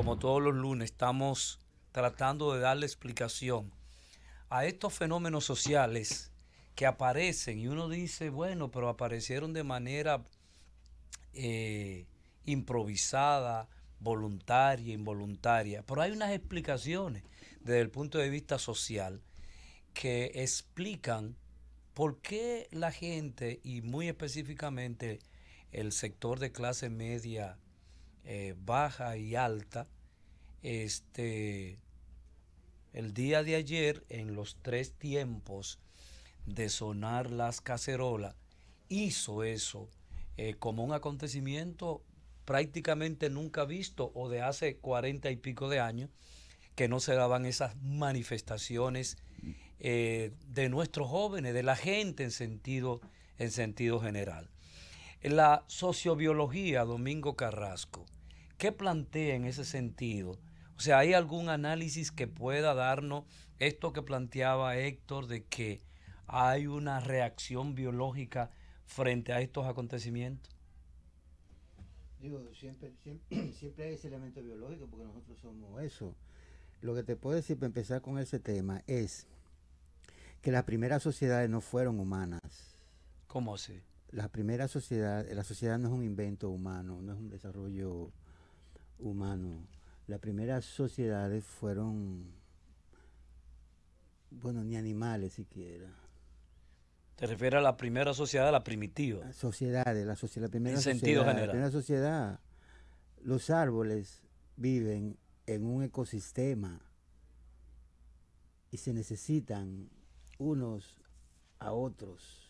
como todos los lunes, estamos tratando de darle explicación a estos fenómenos sociales que aparecen y uno dice, bueno, pero aparecieron de manera eh, improvisada, voluntaria, involuntaria. Pero hay unas explicaciones desde el punto de vista social que explican por qué la gente y muy específicamente el sector de clase media eh, baja y alta. Este, el día de ayer, en los tres tiempos de sonar las cacerolas, hizo eso eh, como un acontecimiento prácticamente nunca visto o de hace cuarenta y pico de años, que no se daban esas manifestaciones eh, de nuestros jóvenes, de la gente en sentido, en sentido general la sociobiología, Domingo Carrasco, ¿qué plantea en ese sentido? O sea, ¿hay algún análisis que pueda darnos esto que planteaba Héctor de que hay una reacción biológica frente a estos acontecimientos? Digo, siempre, siempre, siempre hay ese elemento biológico porque nosotros somos eso. Lo que te puedo decir para empezar con ese tema es que las primeras sociedades no fueron humanas. ¿Cómo así? la primera sociedad, la sociedad no es un invento humano, no es un desarrollo humano. Las primeras sociedades fueron, bueno, ni animales siquiera. ¿Te refieres a la primera sociedad, la primitiva? Sociedades, la, sociedad, la en La primera sociedad. Los árboles viven en un ecosistema y se necesitan unos a otros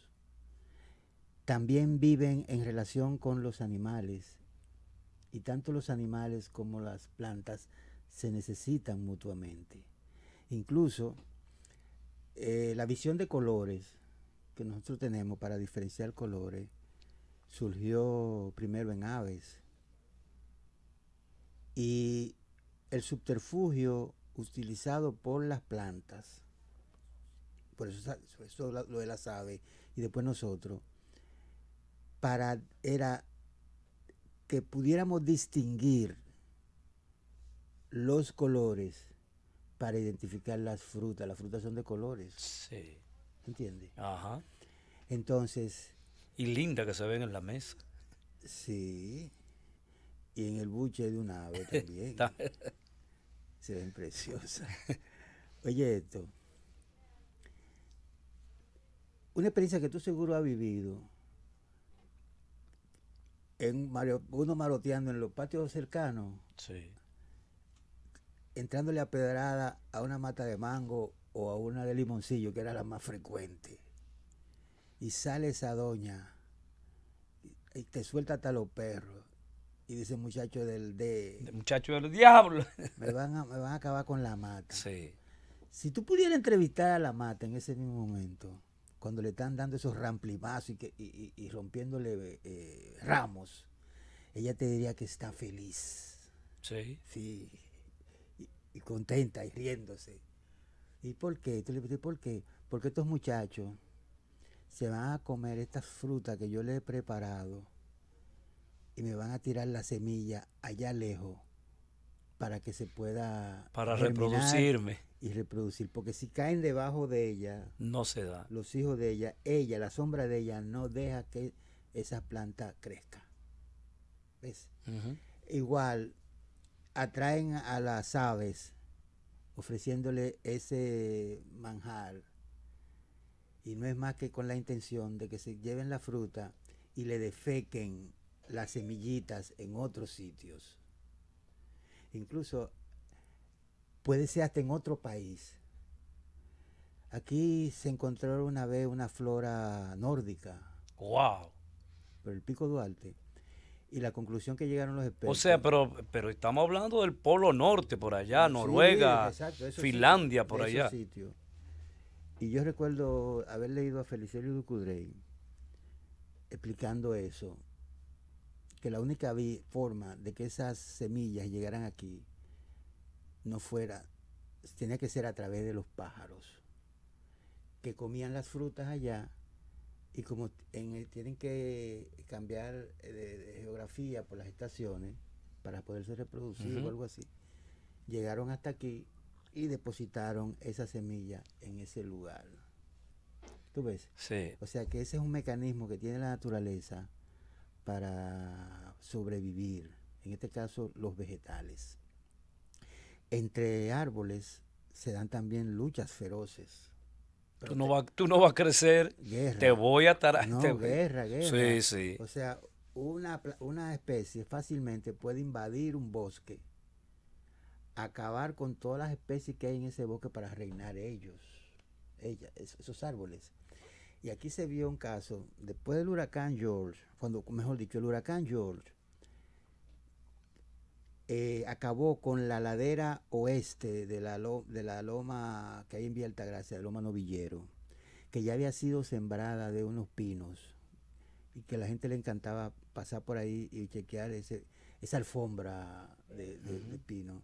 también viven en relación con los animales y tanto los animales como las plantas se necesitan mutuamente. Incluso eh, la visión de colores que nosotros tenemos para diferenciar colores surgió primero en aves y el subterfugio utilizado por las plantas, por eso, eso lo de las aves y después nosotros, para era que pudiéramos distinguir los colores para identificar las frutas. Las frutas son de colores. Sí. ¿Entiendes? Ajá. Entonces. Y linda que se ven en la mesa. Sí. Y en el buche de un ave también. se ven preciosas. Oye esto. Una experiencia que tú seguro has vivido en uno maroteando en los patios cercanos, entrándole a pedrada a una mata de mango o a una de limoncillo, que era la más frecuente, y sale esa doña y, te suelta hasta los perros. Y dice muchacho del de, de muchacho del diablo. Me van, a, me van a acabar con la mata. Si tú pudieras entrevistar a la mata en ese mismo momento, cuando le están dando esos ramplimazos y, que, y, rompiéndole eh, ramos, ella te diría que está feliz. Sí. Sí. Y, contenta y riéndose. ¿Y por qué? ¿por qué? Porque estos muchachos se van a comer estas frutas que yo les he preparado y me van a tirar la semilla allá lejos para que se pueda... reproducirme. Y reproducir, porque si caen debajo de ella... No se da. Los hijos de ella, ella, la sombra de ella, no deja que esa planta crezca. ¿Ves? Igual, atraen a las aves ofreciéndole ese manjar. Y no es más que con la intención de que se lleven la fruta y le defequen las semillitas en otros sitios incluso puede ser hasta en otro país. Aquí se encontró una vez una flora nórdica. ¡Wow! Por el pico Duarte. Y la conclusión que llegaron los expertos. O sea, pero, pero estamos hablando del Polo Norte, por allá, Noruega, Finlandia, por allá. Y yo recuerdo haber leído a Felicelio Ducudrey explicando eso que la única forma de que esas semillas llegaran aquí no fuera, tenía que ser a través de los pájaros, que comían las frutas allá y como tienen que cambiar eh, de, geografía por las estaciones para poderse reproducir o algo así, llegaron hasta aquí y depositaron esa semilla en ese lugar. ¿Tú ves? Sí. O sea que ese es un mecanismo que tiene la naturaleza para sobrevivir, en este caso los vegetales. Entre árboles se dan también luchas feroces. Tú no, vas, tú no a crecer, te voy a atar guerra, Sí, sí. O sea, una, una especie fácilmente puede invadir un bosque, acabar con todas las especies que hay en ese bosque para reinar ellos, ella, esos árboles. Y aquí se vio un caso, después del huracán George, cuando, mejor dicho, el huracán George eh, acabó con la ladera oeste de la, de la loma que hay en Vía Gracia la Loma Novillero, que ya había sido sembrada de unos pinos y que la gente le encantaba pasar por ahí y chequear ese, esa alfombra de, de pino.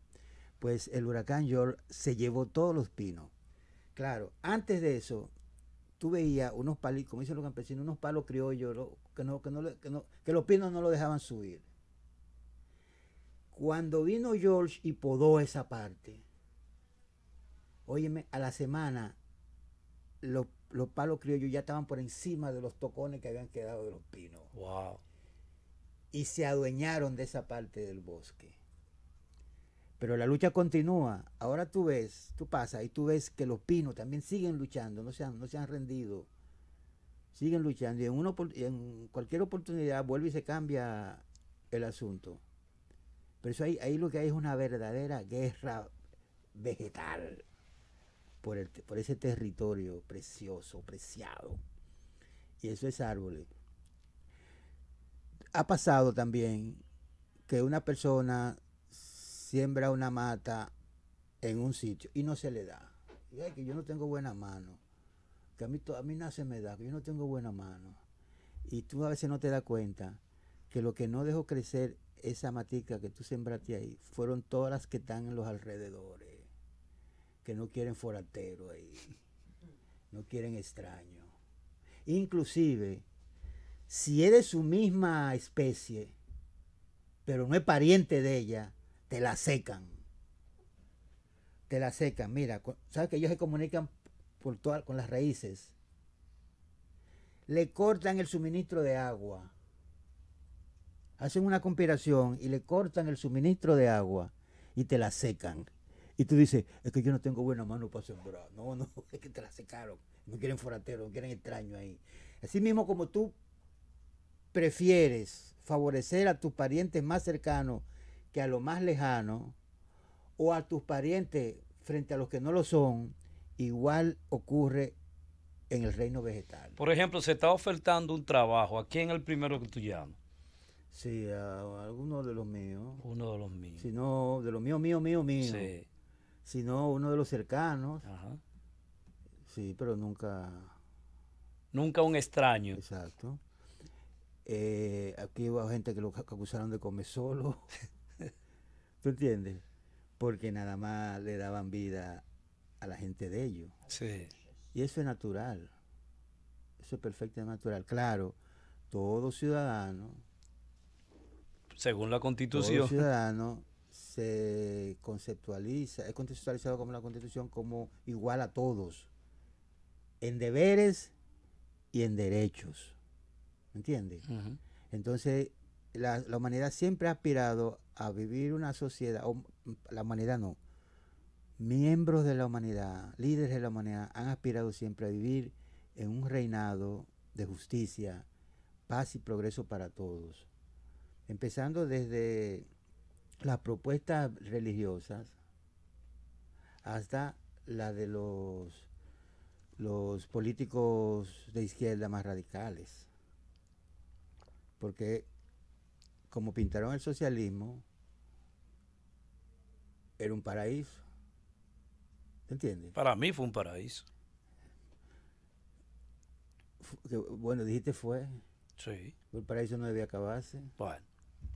Pues el huracán George se llevó todos los pinos. Claro, antes de eso, tú veías unos palitos, como dicen los campesinos, unos palos criollos que, no, los pinos no lo dejaban subir. Cuando vino George y podó esa parte, óyeme, a la semana los, los palos criollos ya estaban por encima de los tocones que habían quedado de los pinos. Wow. Y se adueñaron de esa parte del bosque. Pero la lucha continúa. Ahora tú ves, tú pasas y tú ves que los pinos también siguen luchando, no se han, no se han rendido. Siguen luchando y en, en cualquier oportunidad vuelve y se cambia el asunto. Pero eso ahí, lo que hay es una verdadera guerra vegetal por, por ese territorio precioso, preciado. Y eso es árboles. Ha pasado también que una persona siembra una mata en un sitio y no se le da. Y que yo no tengo buena mano, que a mí, a mí nace se me da, que yo no tengo buena mano. Y tú a veces no te das cuenta que lo que no dejó crecer esa matica que tú sembraste ahí fueron todas las que están en los alrededores, que no quieren foratero ahí, no quieren extraño. Inclusive, si eres su misma especie, pero no es pariente de ella, te la secan. Te la secan. Mira, ¿sabes que ellos se comunican con las raíces? Le cortan el suministro de agua. Hacen una conspiración y le cortan el suministro de agua y te la secan. Y tú dices, es que yo no tengo buena mano para sembrar. No, no, es que te la secaron. No quieren forateros, no quieren extraño ahí. Así mismo como tú prefieres favorecer a tus parientes más cercanos que a lo más lejano o a tus parientes frente a los que no lo son, igual ocurre en el reino vegetal. Por ejemplo, se está ofertando un trabajo. ¿A quién es el primero que tú llamas? Sí, a, alguno de los míos. Uno de los míos. Si no, de los míos, mío, mío, mío. Sí. Si no, uno de los cercanos. Ajá. Sí, pero nunca. Nunca un extraño. Exacto. Eh, aquí hubo gente que lo acusaron de comer solo. ¿Tú entiendes? Porque nada más le daban vida a la gente de ellos. Sí. Y eso es natural. Eso es perfectamente natural. Claro, todo ciudadano. Según la constitución. Todo ciudadano se conceptualiza, es conceptualizado como la constitución como igual a todos. En deberes y en derechos. ¿me ¿Entiendes? Entonces, la, la, humanidad siempre ha aspirado a a vivir una sociedad, o la humanidad no, miembros de la humanidad, líderes de la humanidad, han aspirado siempre a vivir en un reinado de justicia, paz y progreso para todos. Empezando desde las propuestas religiosas hasta la de los, los políticos de izquierda más radicales. Porque como pintaron el socialismo, era un paraíso. ¿Entiendes? Para mí fue un paraíso. Bueno, dijiste fue. Sí. El paraíso no debía acabarse. Bueno,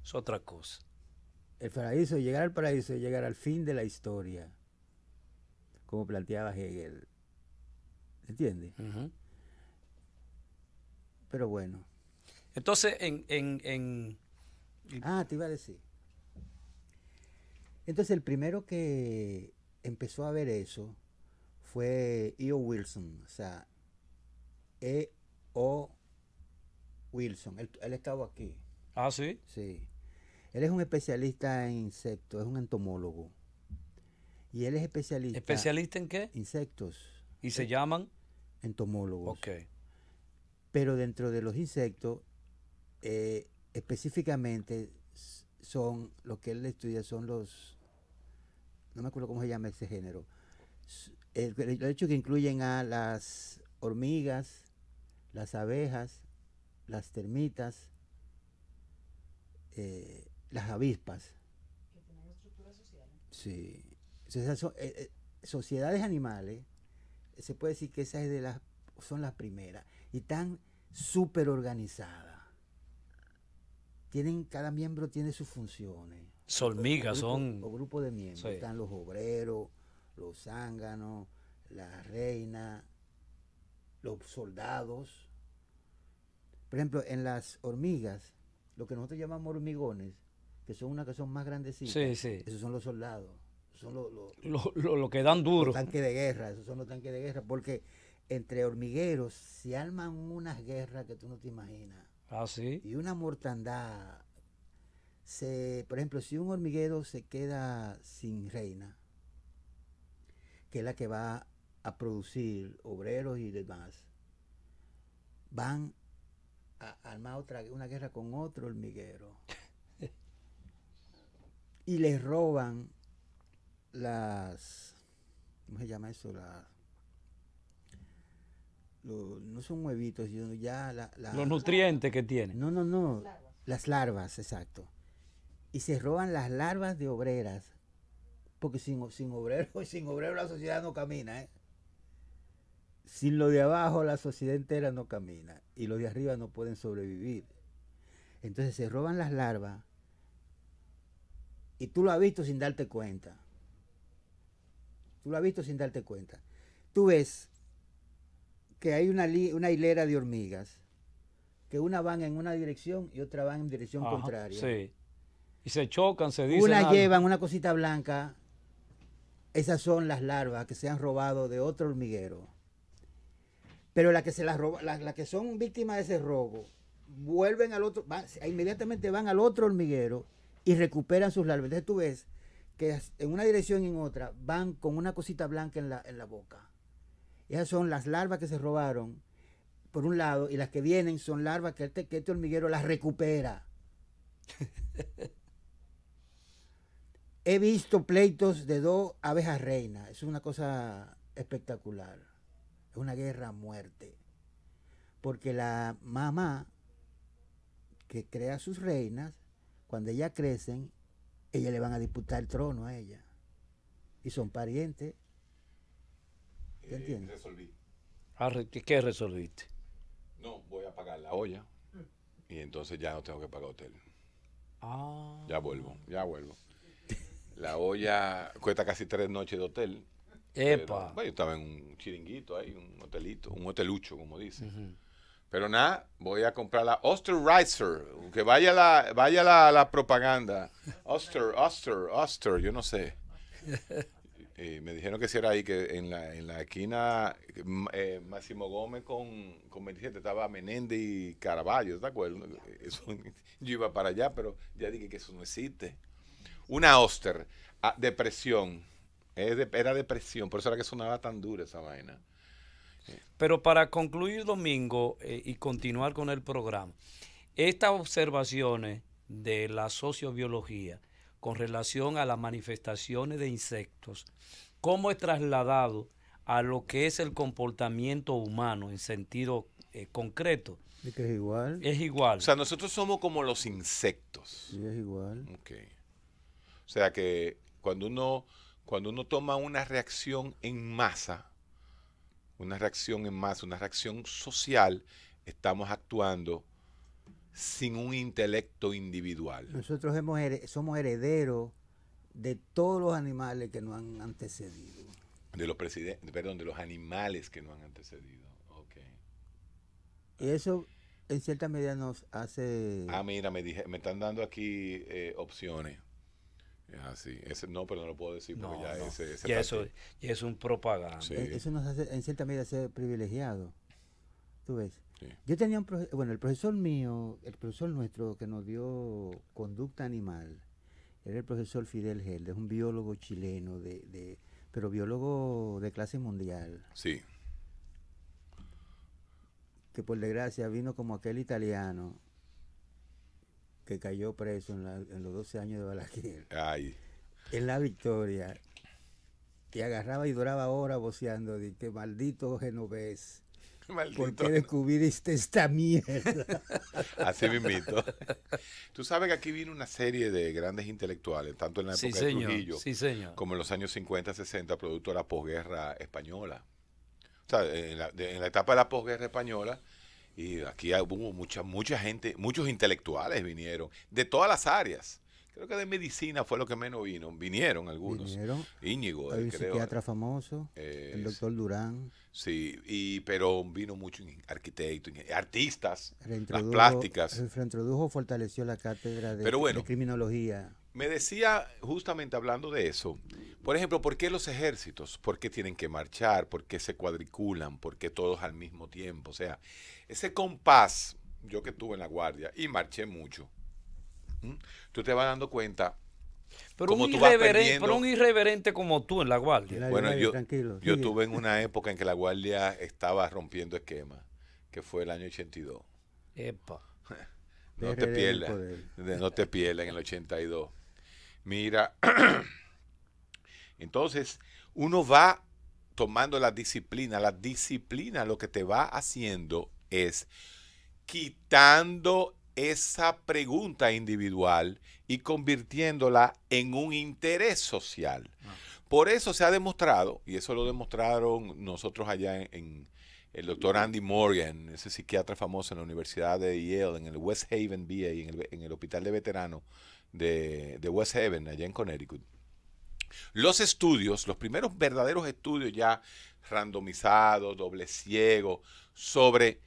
es otra cosa. El paraíso, llegar al paraíso es llegar al fin de la historia, como planteaba Hegel. ¿Entiendes? Pero bueno. Entonces, en, en, en... Ah, te iba a decir. Entonces el primero que empezó a ver eso fue E.O. Wilson, o sea, E.O. Wilson, él, él estaba aquí. Ah, sí. Sí. Él es un especialista en insectos, es un entomólogo. Y él es especialista. ¿Especialista en qué? Insectos. ¿Y se eh, llaman? Entomólogos. Ok. Pero dentro de los insectos, eh, específicamente son, lo que él estudia son los no me acuerdo cómo se llama ese género, el, hecho que incluyen a las hormigas, las abejas, las termitas, eh, las avispas. Que tienen estructura social. ¿eh? Sí. Eh, sociedades animales, se puede decir que esas de las, son las primeras y están súper organizadas cada miembro tiene sus funciones. hormigas son. Los grupo de miembros. Están los obreros, los zánganos, la reina, los soldados. Por ejemplo, en las hormigas, lo que nosotros llamamos hormigones, que son unas que son más grandecitas, sí, sí. esos son los soldados. Son los, lo, que dan duro. Los de guerra, esos son los tanques de guerra, porque entre hormigueros se arman unas guerras que tú no te imaginas. Ah, y una mortandad. por ejemplo, si un hormiguero se queda sin reina, que es la que va a producir obreros y demás, van a armar otra, una guerra con otro hormiguero. y les roban las, ¿cómo se llama eso? Las no son huevitos, ya la, los nutrientes que tienen. No, no, no, las larvas, exacto. Y se roban las larvas de obreras, porque sin, sin obrero, sin obrero la sociedad no camina, ¿eh? Sin lo de abajo la sociedad entera no camina y los de arriba no pueden sobrevivir. Entonces se roban las larvas y tú lo has visto sin darte cuenta. Tú lo has visto sin darte cuenta. Tú ves que hay una, una hilera de hormigas, que una van en una dirección y otra van en dirección contraria. Sí. Y se chocan, se dicen. Una llevan una cosita blanca, esas son las larvas que se han robado de otro hormiguero. Pero las que, se las, que son víctimas de ese robo, vuelven al otro, inmediatamente van al otro hormiguero y recuperan sus larvas. Entonces tú ves que en una dirección y en otra van con una cosita blanca en la, en la boca. Esas son las larvas que se robaron, por un lado, y las que vienen son larvas que este, este hormiguero las recupera. He visto pleitos de dos abejas reinas. Es una cosa espectacular. Es una guerra a muerte. Porque la mamá que crea sus reinas, cuando ellas crecen, ellas le van a disputar el trono a ella. Y son parientes. Eh, resolví. Ah, ¿Qué resolviste? No, voy a pagar la olla y entonces ya no tengo que pagar hotel. Ah. Ya vuelvo, ya vuelvo. La olla cuesta casi tres noches de hotel. Epa. bueno, yo estaba en un chiringuito ahí, un hotelito, un hotelucho, como dicen. Pero nada, voy a comprar la Osterizer, que vaya la, vaya la, la propaganda. Oster, Oster, Oster, yo no sé. Eh, me dijeron que si era ahí, que en la, esquina eh, Máximo Gómez con, con 27 estaba Menéndez y Caraballo, ¿de acuerdo? yo iba para allá, pero ya dije que eso no existe. Una Oster, ah, depresión, era depresión, por eso era que sonaba tan dura esa vaina. Pero para concluir, Domingo, eh, y continuar con el programa, estas observaciones de la sociobiología, con relación a las manifestaciones de insectos, cómo es trasladado a lo que es el comportamiento humano en sentido eh, concreto. es igual. Es igual. O sea, nosotros somos como los insectos. Sí, es igual. Ok. O sea que cuando uno, cuando uno toma una reacción en masa, una reacción en masa, una reacción social, estamos actuando sin un intelecto individual. Nosotros somos herederos de todos los animales que nos han antecedido. De los presidentes, perdón, de los animales que nos han antecedido. Y eso en cierta medida nos hace... Ah, mira, me, dije, me están dando aquí eh, opciones. Así. no, pero no lo puedo decir porque ya, Ese, eso, es un propaganda. E, eso nos hace, en cierta medida, ser privilegiado. Tú ves. Yo tenía un profesor, bueno, el profesor mío, el profesor nuestro que nos dio conducta animal, era el profesor Fidel Gelder, es un biólogo chileno, de, pero biólogo de clase mundial. Sí. Que por desgracia vino como aquel italiano que cayó preso en, los 12 años de Balaguer. Ay. En la victoria. Que agarraba y duraba horas voceando de que maldito genovés Maldito. ¿Por qué descubriste esta mierda? Así me invito. Tú sabes que aquí vino una serie de grandes intelectuales, tanto en la época de Trujillo como en los años 50, 60, producto de la posguerra española. O sea, en la, en la etapa de la posguerra española, y aquí hubo mucha, mucha gente, muchos intelectuales vinieron, de todas las áreas Creo que de medicina fue lo que menos vino. Vinieron algunos. Vinieron. Íñigo, Hay un psiquiatra famoso, el doctor Durán. Sí, y, pero vino mucho arquitecto artistas, las plásticas. Reintrodujo, fortaleció la cátedra de criminología. Me decía, justamente hablando de eso, por ejemplo, ¿por qué los ejércitos? ¿Por qué tienen que marchar? ¿Por qué se cuadriculan? ¿Por qué todos al mismo tiempo? O sea, ese compás, yo que estuve en la guardia y marché mucho, Tú te vas dando cuenta. Pero, un, irreverente, como tú en la guardia. Bueno, yo, tuve en una época en que la guardia estaba rompiendo esquemas, que fue el año 82. Epa. no te pierdas. No te pierdas en el 82. Mira, entonces uno va tomando la disciplina. La disciplina lo que te va haciendo es quitando esa pregunta individual y convirtiéndola en un interés social. Ah. Por eso se ha demostrado, y eso lo demostraron nosotros allá en, el doctor Andy Morgan, ese psiquiatra famoso en la Universidad de Yale, en el West Haven VA, en el, en el Hospital de Veteranos de, de West Haven, allá en Connecticut. Los estudios, los primeros verdaderos estudios ya randomizados, doble ciego, sobre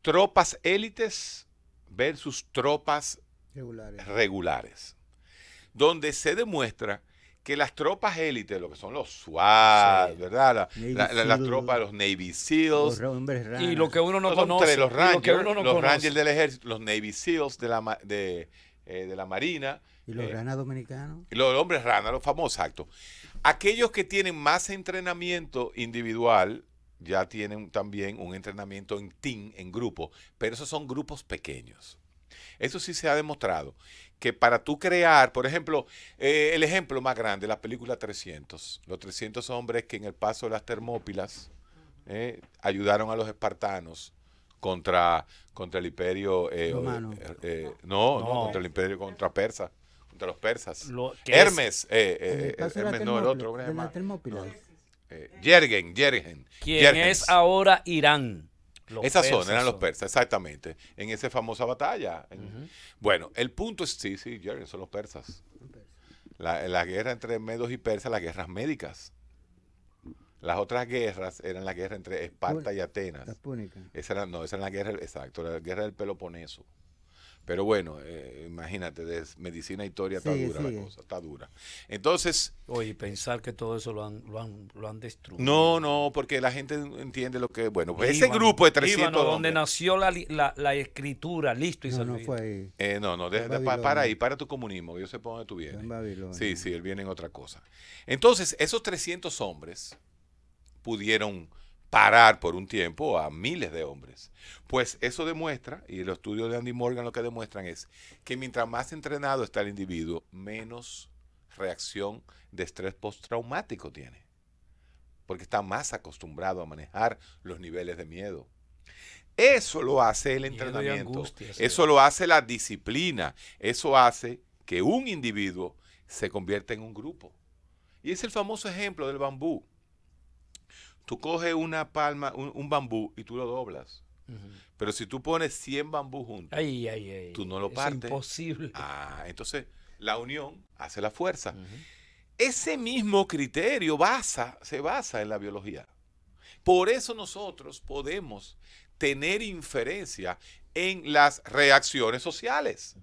tropas élites versus tropas regulares. donde se demuestra que las tropas élites, lo que son los SWAT, ¿verdad? las tropas de los Navy SEALs. y lo que uno no conoce. Los Rangers, del ejército, los Navy SEALs de la, eh, de, la Marina. Y los eh, rana dominicanos. Y los hombres rana, los famosos, actos. Aquellos que tienen más entrenamiento individual ya tienen también un entrenamiento en team, en grupo, pero esos son grupos pequeños. Eso sí se ha demostrado, que para tú crear, por ejemplo, eh, el ejemplo más grande, la película 300, los 300 hombres que en el paso de las Termópilas eh, ayudaron a los espartanos contra, contra el imperio eh, eh No, no, contra el imperio, contra Persa, contra los persas. Hermes, Hermes, no, el otro. De eh, Yergen, ¿Quién es ahora Irán. Esas Esa zona eran los persas, exactamente, en esa famosa batalla. Bueno, el punto es, sí, sí, Jergen son los persas. La, guerra entre medos y persas, las guerras médicas. Las otras guerras eran la guerra entre Esparta y Atenas. Esa no, esa era la guerra, exacto, la guerra del Peloponeso. Pero bueno, eh, imagínate, de medicina historia está dura la cosa, está dura. Entonces... Oye, pensar que todo eso lo han, lo han, lo han destruido. No, no, porque la gente entiende lo que... Bueno, ese grupo de 300... Líbano, donde nació la, escritura, listo y no, no fue ahí. Eh, no, no, para ahí, para tu comunismo, yo sé por dónde tu vienes. Sí, sí, él viene en otra cosa. Entonces, esos 300 hombres pudieron parar por un tiempo a miles de hombres. Pues eso demuestra, y los estudios de Andy Morgan lo que demuestran es que mientras más entrenado está el individuo, menos reacción de estrés postraumático tiene, porque está más acostumbrado a manejar los niveles de miedo. Eso lo hace el entrenamiento, eso lo hace la disciplina, eso hace que un individuo se convierta en un grupo. Y es el famoso ejemplo del bambú. Tú coges una palma, un, bambú y tú lo doblas. Pero si tú pones 100 bambú juntos, tú no lo partes. Es imposible. Ah, entonces la unión hace la fuerza. Ese mismo criterio se basa en la biología. Por eso nosotros podemos tener inferencia en las reacciones sociales.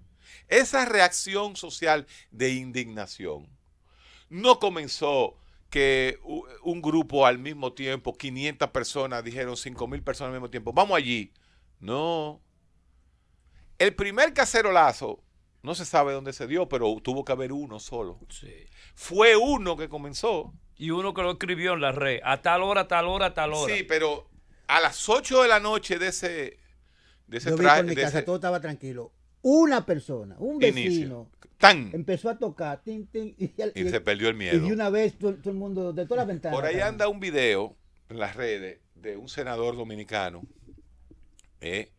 Esa reacción social de indignación no comenzó que un grupo al mismo tiempo, 500 personas, dijeron 5 mil personas al mismo tiempo, vamos allí. No. El primer cacerolazo, no se sabe dónde se dio, pero tuvo que haber uno solo. Fue uno que comenzó. Y uno que lo escribió en la red, a tal hora, a tal hora, a tal hora. Sí, pero a las 8 de la noche de ese... De ese Yo de todo estaba tranquilo una persona, un vecino, empezó a tocar, y, se perdió el miedo. Y una vez todo, el mundo, de todas las ventanas. Por ahí anda un video en las redes de un senador dominicano eh,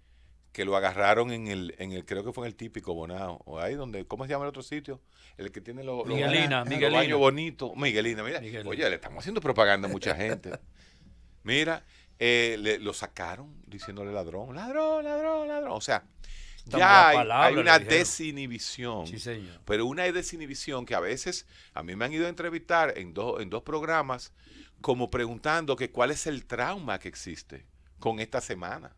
que lo agarraron en el, en el, creo que fue en el típico Bonao, o ahí donde, ¿cómo se llama el otro sitio? El que tiene los, Miguelina, baños bonitos. Miguelina, mira. Oye, le estamos haciendo propaganda a mucha gente. Mira, eh, lo sacaron diciéndole ladrón, ladrón, ladrón, ladrón. O sea, ya hay, una desinhibición. Pero una desinhibición que a veces a mí me han ido a entrevistar en, dos en dos programas como preguntando que cuál es el trauma que existe con esta semana.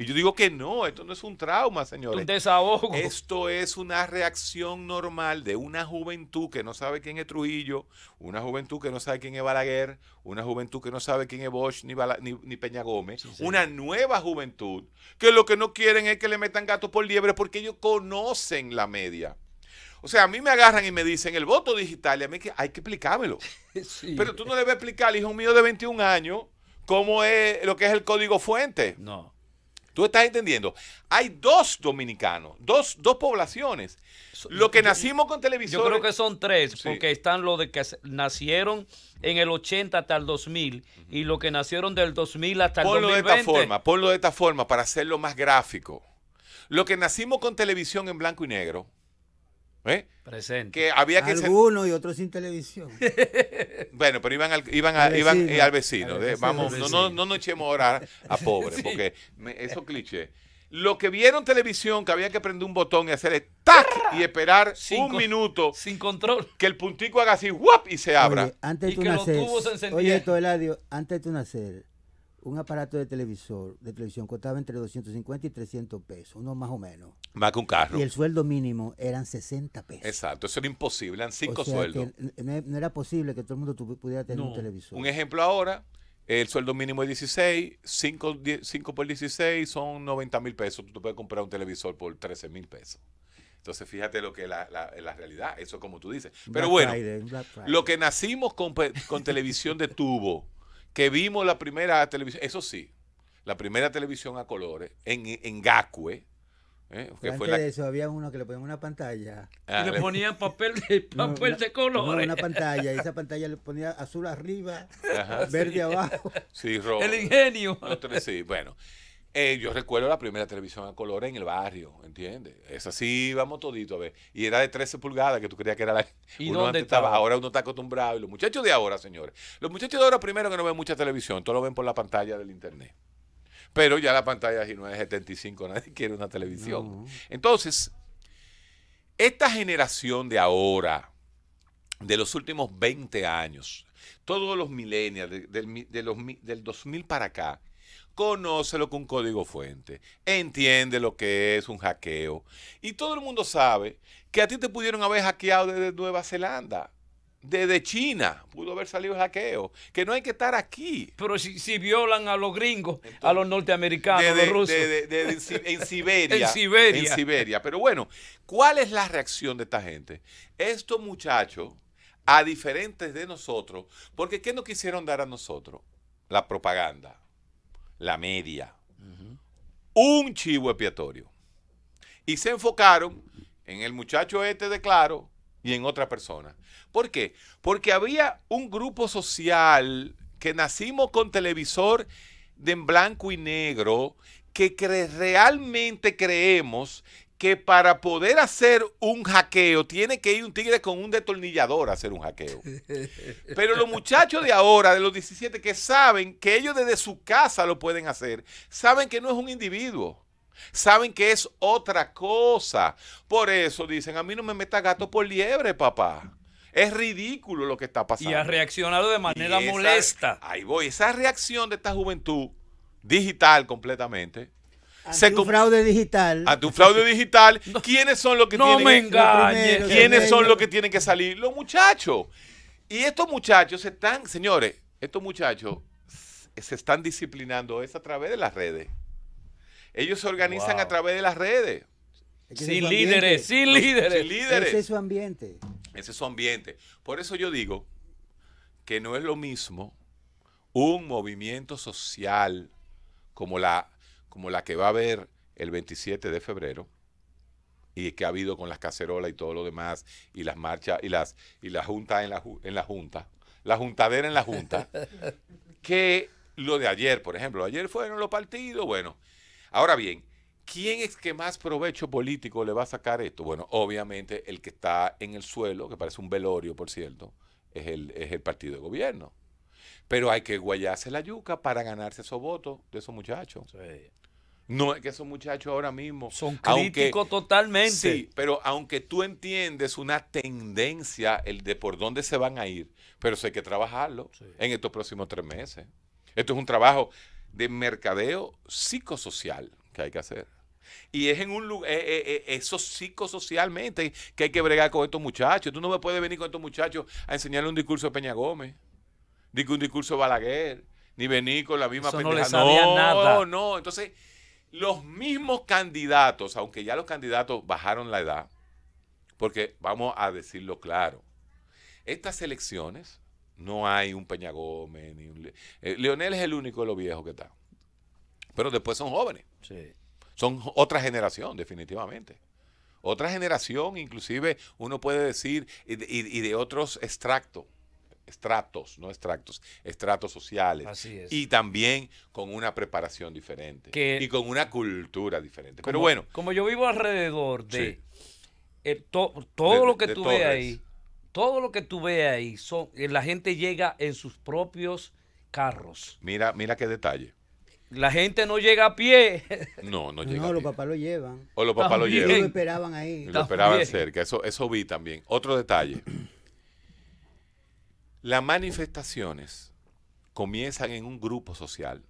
Y yo digo que no, esto no es un trauma, señores. Un desahogo. Esto es una reacción normal de una juventud que no sabe quién es Trujillo, una juventud que no sabe quién es Balaguer, una juventud que no sabe quién es Bosch ni, ni, Peña Gómez, una nueva juventud que lo que no quieren es que le metan gato por liebre porque ellos conocen la media. O sea, a mí me agarran y me dicen el voto digital y a mí que hay que explicármelo. Pero tú no le vas a explicar al hijo mío de 21 años cómo es lo que es el código fuente. No. ¿Tú estás entendiendo? Hay dos dominicanos, dos, poblaciones. Lo que nacimos con televisión. Yo creo que son tres, porque están los de que nacieron en el 80 hasta el 2000 y los que nacieron del 2000 hasta el ponlo De esta forma, ponlo de esta forma para hacerlo más gráfico. Lo que nacimos con televisión en blanco y negro, ¿Eh? Presente. Que había que Algunos y otro sin televisión. Bueno, pero iban al, iban vecino, iban, eh, al vecino. vamos, No, no, no nos echemos ahora a pobre, porque eso cliché. Lo que vieron televisión, que había que prender un botón y hacer tac y esperar un minuto. Sin control. Que el puntico haga así, guap, y se abra. antes de tú Oye, antes de nacer, un aparato de televisor, de televisión, costaba entre 250 y 300 pesos, uno más o menos. Más que un carro. Y el sueldo mínimo eran 60 pesos. Exacto, eso era imposible, eran cinco sueldos. no, era posible que todo el mundo pudiera tener un televisor. Un ejemplo ahora, el sueldo mínimo es 16, 5, por 16 son 90 mil pesos, tú te puedes comprar un televisor por 13 mil pesos. Entonces, fíjate lo que es la, realidad, eso como tú dices. Pero bueno, lo que nacimos con, con televisión de tubo que vimos la primera televisión, eso sí, la primera televisión a colores en, en Gacue. ¿eh? de eso había uno que le ponían una pantalla. Ah, y le ponían papel de, papel de colores. una pantalla, y esa pantalla le ponía azul arriba, verde abajo. Sí, El ingenio. sí, bueno. Eh, yo recuerdo la primera televisión a color en el barrio, ¿entiendes? Esa sí íbamos todito a ver. Y era de 13 pulgadas, que tú creías que era la... ¿Y uno dónde estaba? Ahora uno está acostumbrado. Y los muchachos de ahora, señores. Los muchachos de ahora, primero que no ven mucha televisión, todos lo ven por la pantalla del internet. Pero ya la pantalla si no es 75, nadie quiere una televisión. Entonces, esta generación de ahora, de los últimos 20 años, todos los millennials, los, del 2000 para acá, conoce lo que un código fuente, entiende lo que es un hackeo. Y todo el mundo sabe que a ti te pudieron haber hackeado desde Nueva Zelanda, desde China, pudo haber salido el hackeo, que no hay que estar aquí. Pero si, violan a los gringos, a los norteamericanos, a los rusos. en, Siberia, en Siberia. En Siberia. Pero bueno, ¿cuál es la reacción de esta gente? Estos muchachos, a diferentes de nosotros, porque ¿qué nos quisieron dar a nosotros? La propaganda la media. Un chivo expiatorio. Y se enfocaron en el muchacho este de Claro y en otra persona. ¿Por qué? Porque había un grupo social que nacimos con televisor de en blanco y negro que cre realmente creemos que para poder hacer un hackeo tiene que ir un tigre con un detornillador a hacer un hackeo. Pero los muchachos de ahora, de los 17, que saben que ellos desde su casa lo pueden hacer, saben que no es un individuo. Saben que es otra cosa. Por eso dicen, a mí no me meta gato por liebre, papá. Es ridículo lo que está pasando. Y ha reaccionado de manera molesta. Ahí voy. Esa reacción de esta juventud digital completamente a tu fraude digital. a tu fraude digital. ¿Quiénes son los que no tienen me ¿Quiénes son los que tienen que salir? Los muchachos. Y estos muchachos están, señores, estos muchachos se están disciplinando a través de las redes. Ellos se organizan a través de las redes. sin, líderes, sin líderes, sin líderes. Ese es su ambiente. Ese es su ambiente. Por eso yo digo que no es lo mismo un movimiento social como la como la que va a haber el 27 de febrero y que ha habido con las cacerolas y todo lo demás y las marchas y las y la junta en la, en la junta, la juntadera en la junta, que lo de ayer, por ejemplo, ayer fueron los partidos, bueno. Ahora bien, ¿quién es que más provecho político le va a sacar esto? Bueno, obviamente el que está en el suelo, que parece un velorio, por cierto, es el, partido de gobierno. Pero hay que guayarse la yuca para ganarse esos votos de esos muchachos. Sí. No es que esos muchachos ahora mismo son críticos totalmente. Sí, pero aunque tú entiendes una tendencia el de por dónde se van a ir, pero eso hay que trabajarlo en estos próximos tres meses. Esto es un trabajo de mercadeo psicosocial que hay que hacer. Y es en un lugar, eh, eh, eh, eso psicosocialmente que hay que bregar con estos muchachos. Tú no me puedes venir con estos muchachos a enseñarle un discurso de Peña Gómez, ni un discurso de Balaguer, ni venir con la misma eso No, no. Entonces los mismos candidatos, aunque ya los candidatos bajaron la edad, porque vamos a decirlo claro, estas elecciones no hay un Peña Gómez, ni un... Eh, Leonel es el único de los viejos que está. Pero después son jóvenes. Son otra generación, definitivamente. Otra generación, inclusive uno puede decir, y y de otros extractos estratos, no extractos, estratos sociales. Y también con una preparación diferente. y con una cultura diferente. Pero bueno. Como yo vivo alrededor de... todo lo que tú ves ahí, todo lo que tú ves ahí, son, eh, la gente llega en sus propios carros. Mira, mira qué detalle. La gente no llega a pie. No, no llega. No, los papás lo llevan. O los papás lo llevan. lo esperaban ahí. lo esperaban cerca. Eso, eso vi también. Otro detalle. Las manifestaciones comienzan en un grupo social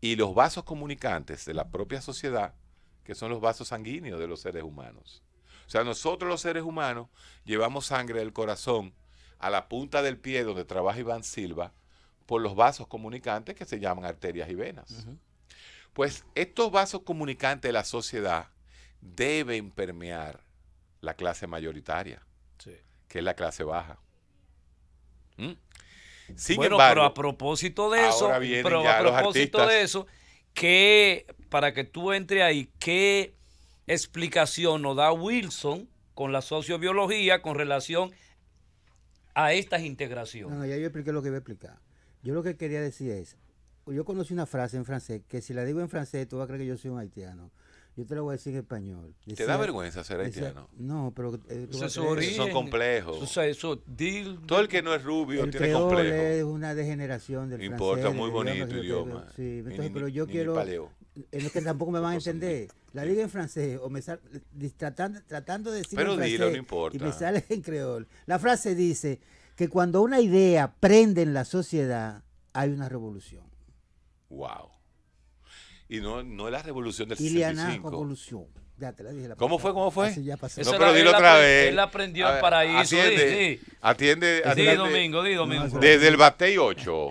y los vasos comunicantes de la propia sociedad, que son los vasos sanguíneos de los seres humanos. O sea, nosotros los seres humanos llevamos sangre del corazón a la punta del pie donde trabaja Iván Silva por los vasos comunicantes que se llaman arterias y venas. Pues estos vasos comunicantes de la sociedad deben permear la clase mayoritaria, que es la clase baja. ¿Mm? bueno, pero a propósito de eso, pero a propósito de eso, que para que tú entre ahí, ¿qué explicación nos da Wilson con la sociobiología con relación a estas integraciones? No, ya yo expliqué lo que iba a explicar. Yo lo que quería decir es, yo conocí una frase en francés que si la digo en francés, tú vas a creer que yo soy un haitiano. Yo te lo voy a decir en español. ¿Te da vergüenza ser haitiano? no, pero... Eh, son complejos. O sea, eso, Todo el que no es rubio el tiene complejo. es una degeneración del Importa, muy bonito idioma. Sí, pero yo quiero... en es que tampoco me van a entender. La liga en francés o me sal, tratando, tratando de decir pero en francés dilo, no importa. y me sale en creol. La frase dice que cuando una idea prende en la sociedad, hay una revolución. Wow y no, no la revolución del 65. Revolución. Ya la dije. La ¿Cómo fue? ¿Cómo fue? pero dilo otra vez. Él aprendió para paraíso. Atiende, sí, atiende, atiende. Sí, domingo, di domingo. Desde el Batey 8,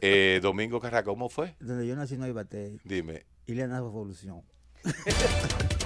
eh, Domingo Carraca, ¿cómo fue? Donde yo nací no hay Batey. Dime. Iliana Revolución.